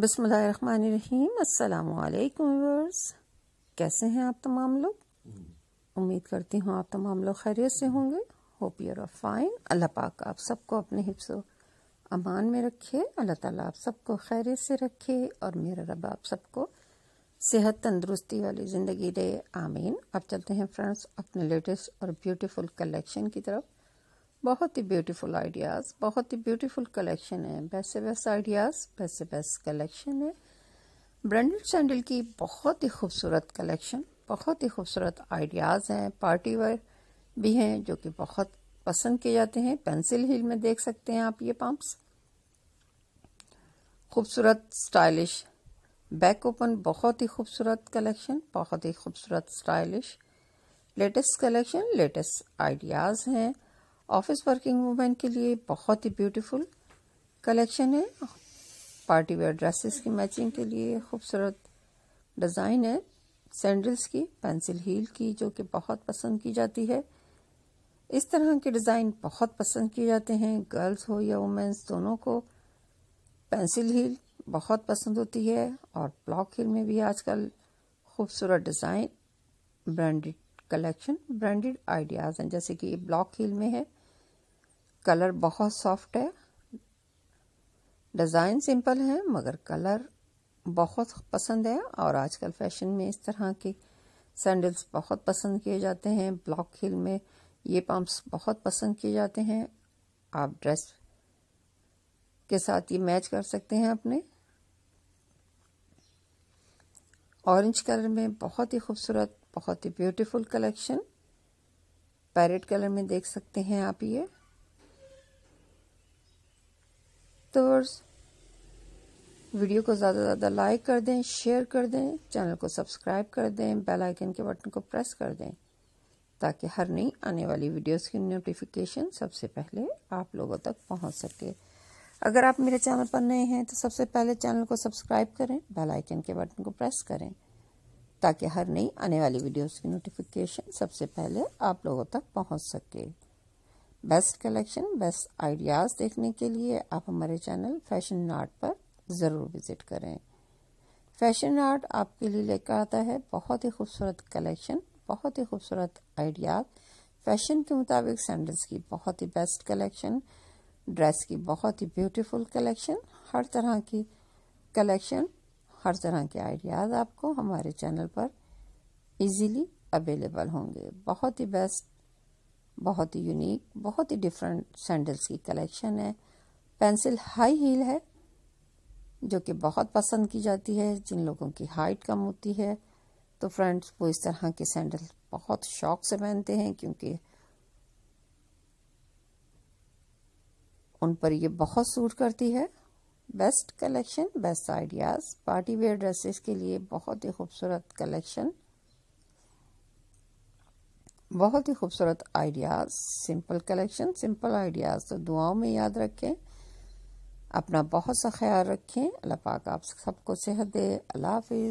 बसमीम असलकुम कैसे हैं आप तमाम लोग उम्मीद करती हूँ आप तमाम लोग खैरियत से होंगे होप यूर आर फाइन अल्लाह पाक आप सबको अपने हिफ्स अमान में रखे अल्लाह ताला आप सबको खैरियत से रखे और मेरा रब आप सबको सेहत तंदरुस्ती वाली ज़िंदगी दे आमीन अब चलते हैं फ्रेंड्स अपने लेटेस्ट और ब्यूटीफुल कलेक्शन की तरफ बहुत ही ब्यूटीफुल आइडियाज़ बहुत ही ब्यूटीफुल कलेक्शन है से बेस्ट आइडियाज़ से बेस्ट कलेक्शन है ब्रांडेड सैंडल की बहुत ही खूबसूरत कलेक्शन बहुत ही खूबसूरत आइडियाज़ हैं पार्टी वेयर भी हैं जो कि बहुत पसंद किए जाते हैं पेंसिल हिल में देख सकते हैं आप ये पम्प्स खूबसूरत स्टाइलिश बैक ओपन बहुत ही खूबसूरत कलेक्शन बहुत ही खूबसूरत stylish latest collection latest ideas हैं ऑफिस वर्किंग वूमेन के लिए बहुत ही ब्यूटीफुल कलेक्शन है पार्टी वेयर ड्रेसेस की मैचिंग के लिए खूबसूरत डिज़ाइन है सैंडल्स की पेंसिल हील की जो कि बहुत पसंद की जाती है इस तरह के डिज़ाइन बहुत पसंद किए जाते हैं गर्ल्स हो या वुमेन्स दोनों को पेंसिल हील बहुत पसंद होती है और ब्लॉक हील में भी आजकल खूबसूरत design branded collection branded ideas हैं जैसे कि ये ब्लॉक हील में है कलर बहुत सॉफ्ट है डिज़ाइन सिंपल है मगर कलर बहुत पसंद है और आजकल फैशन में इस तरह के सैंडल्स बहुत पसंद किए जाते हैं ब्लॉक हिल में ये पम्प्स बहुत पसंद किए जाते हैं आप ड्रेस के साथ ये मैच कर सकते हैं अपने ऑरेंज कलर में बहुत ही खूबसूरत बहुत ही ब्यूटीफुल कलेक्शन पैरेट कलर में देख सकते हैं आप ये एक्टर्स वीडियो को ज़्यादा से ज़्यादा लाइक कर दें शेयर कर दें चैनल को सब्सक्राइब कर दें बेल आइकन के बटन को प्रेस कर दें ताकि हर नई आने वाली वीडियोस की नोटिफिकेशन सबसे पहले आप लोगों तक पहुंच सके अगर आप मेरे चैनल पर नए हैं तो सबसे पहले चैनल को सब्सक्राइब करें बेल आइकन के बटन को प्रेस करें ताकि हर नई आने वाली वीडियोज़ की नोटिफिकेशन सबसे पहले आप लोगों तक पहुँच सके बेस्ट कलेक्शन बेस्ट आइडियाज़ देखने के लिए आप हमारे चैनल फैशन आर्ट पर ज़रूर विज़िट करें फैशन आर्ट आपके लिए लेकर आता है बहुत ही खूबसूरत कलेक्शन बहुत ही खूबसूरत आइडियाज फैशन के मुताबिक सैंडल्स की बहुत ही बेस्ट कलेक्शन ड्रेस की बहुत ही ब्यूटीफुल कलेक्शन हर तरह की कलेक्शन हर तरह के आइडियाज़ आपको हमारे चैनल पर इजीली अवेलेबल होंगे बहुत ही बेस्ट बहुत ही यूनिक बहुत ही डिफरेंट सैंडल्स की कलेक्शन है पेंसिल हाई हील है जो कि बहुत पसंद की जाती है जिन लोगों की हाइट कम होती है तो फ्रेंड्स वो इस तरह के सैंडल बहुत शौक से पहनते हैं क्योंकि उन पर ये बहुत सूट करती है best collection best ideas party wear dresses के लिए बहुत ही खूबसूरत कलेक्शन बहुत ही खूबसूरत ideas simple collection simple ideas तो दुआओं में याद रखें अपना बहुत सा ख्याल रखें अल्लाह पाक आप सबको सेहत दे अल्लाह हाफिज़